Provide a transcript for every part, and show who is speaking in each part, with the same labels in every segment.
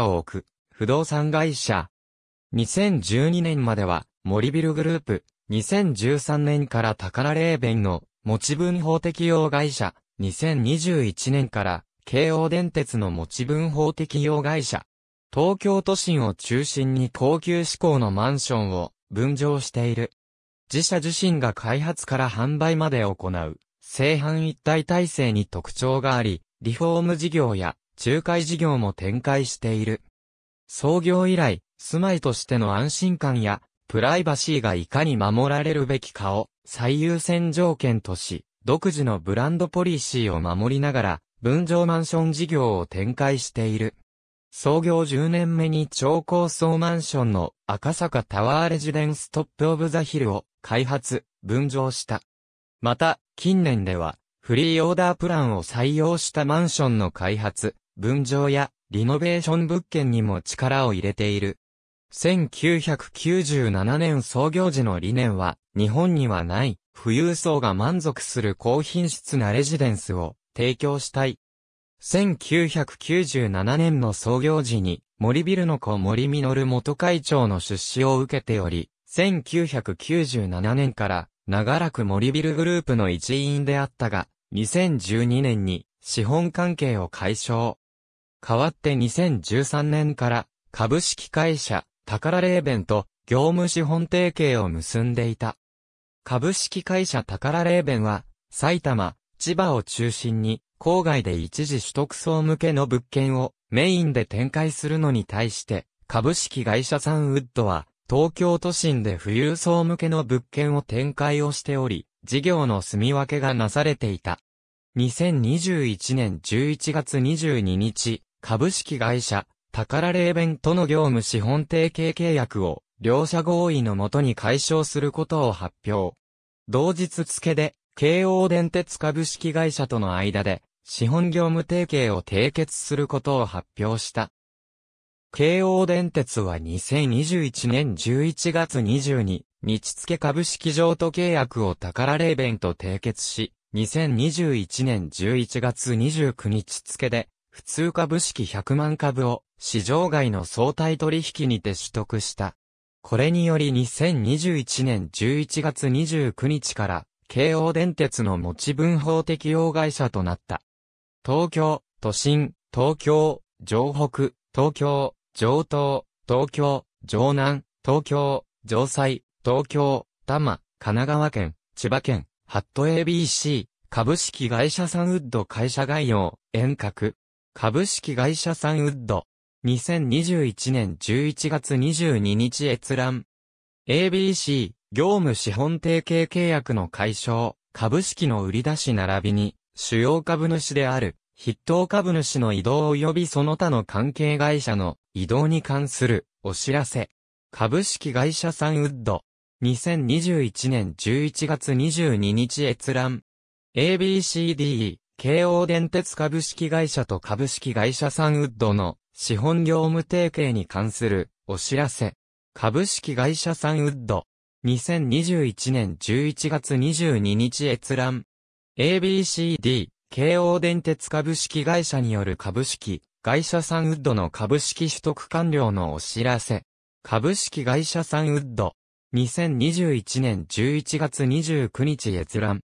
Speaker 1: を置く、不動産会社。2012年までは、森ビルグループ。2013年から宝レーベンの、持ち分法適用会社。2021年から、京王電鉄の持ち分法適用会社。東京都心を中心に高級志向のマンションを分譲している。自社自身が開発から販売まで行う、正反一体体制に特徴があり、リフォーム事業や仲介事業も展開している。創業以来、住まいとしての安心感や、プライバシーがいかに守られるべきかを最優先条件とし、独自のブランドポリシーを守りながら、分譲マンション事業を展開している。創業10年目に超高層マンションの赤坂タワーレジデンストップオブザヒルを開発、分譲した。また、近年では、フリーオーダープランを採用したマンションの開発、分譲やリノベーション物件にも力を入れている。1997年創業時の理念は、日本にはない、富裕層が満足する高品質なレジデンスを提供したい。1997年の創業時に、森ビルの子森実元会長の出資を受けており、1997年から長らく森ビルグループの一員であったが、2012年に資本関係を解消。代わって2013年から株式会社宝レーベンと業務資本提携を結んでいた。株式会社宝レーベンは埼玉、千葉を中心に郊外で一時取得層向けの物件をメインで展開するのに対して株式会社サンウッドは東京都心で富裕層向けの物件を展開をしており、事業の住み分けがなされていた。2021年11月22日、株式会社、宝レーベンとの業務資本提携契約を、両者合意のもとに解消することを発表。同日付で、京王電鉄株式会社との間で、資本業務提携を締結することを発表した。京王電鉄は2021年11月22日付株式譲渡契約を宝レーベンと締結し、2021年11月29日付で普通株式100万株を市場外の相対取引にて取得した。これにより2021年11月29日から京王電鉄の持ち分法適用会社となった。東京、都心、東京、城北、東京、城東、東京、城南、東京、城西、東京、多摩、神奈川県、千葉県、ハット ABC、株式会社サンウッド会社概要、遠隔、株式会社サンウッド。2021年11月22日閲覧。ABC、業務資本提携契約の解消、株式の売り出し並びに、主要株主である、筆頭株主の移動及びその他の関係会社の移動に関するお知らせ。株式会社サンウッド。2021年11月22日閲覧。ABCD 京王電鉄株式会社と株式会社サンウッドの資本業務提携に関するお知らせ。株式会社サンウッド。2021年11月22日閲覧。ABCD、京王電鉄株式会社による株式、会社サンウッドの株式取得完了のお知らせ。株式会社サンウッド。2021年11月29日閲覧。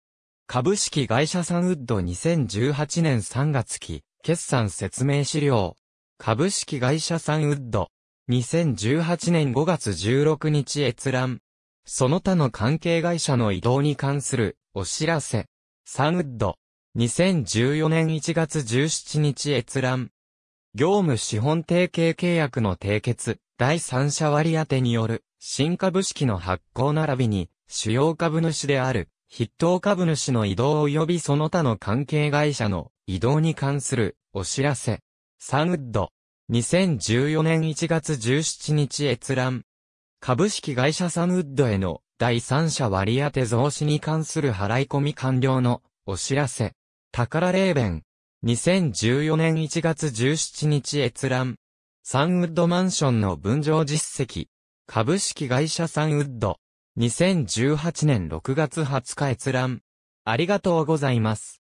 Speaker 1: 株式会社サンウッド2018年3月期、決算説明資料。株式会社サンウッド。2018年5月16日閲覧。その他の関係会社の移動に関するお知らせ。サンウッド。2014年1月17日閲覧。業務資本提携契約の締結、第三者割当による新株式の発行並びに主要株主である筆頭株主の移動及びその他の関係会社の移動に関するお知らせ。サンウッド。2014年1月17日閲覧。株式会社サンウッドへの第三者割当増資に関する払い込み完了のお知らせ。宝霊弁。2014年1月17日閲覧。サンウッドマンションの分譲実績。株式会社サンウッド。2018年6月20日閲覧。ありがとうございます。